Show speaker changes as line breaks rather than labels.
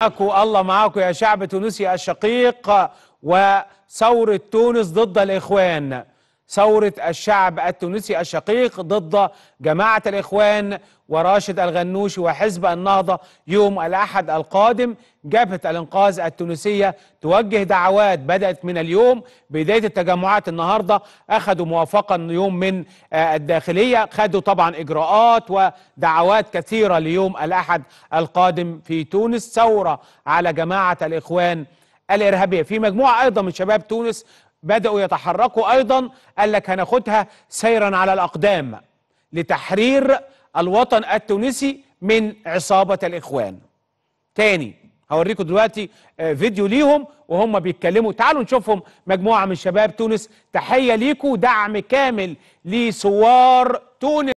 معاكو الله معاكو يا شعب تونسي الشقيق وثورة تونس ضد الإخوان ثورة الشعب التونسي الشقيق ضد جماعة الإخوان وراشد الغنوشي وحزب النهضة يوم الأحد القادم جبهة الإنقاذ التونسية توجه دعوات بدأت من اليوم بداية التجمعات النهاردة أخذوا موافقة يوم من آه، الداخلية خدوا طبعا إجراءات ودعوات كثيرة ليوم الأحد القادم في تونس ثورة على جماعة الإخوان الإرهابية في مجموعة أيضا من شباب تونس بدأوا يتحركوا أيضا قال لك هناخدها سيرا على الأقدام لتحرير الوطن التونسي من عصابة الإخوان تاني هوريكم دلوقتي آه، فيديو ليهم وهم بيتكلموا تعالوا نشوفهم مجموعة من شباب تونس تحية ليكم دعم كامل لثوار تونس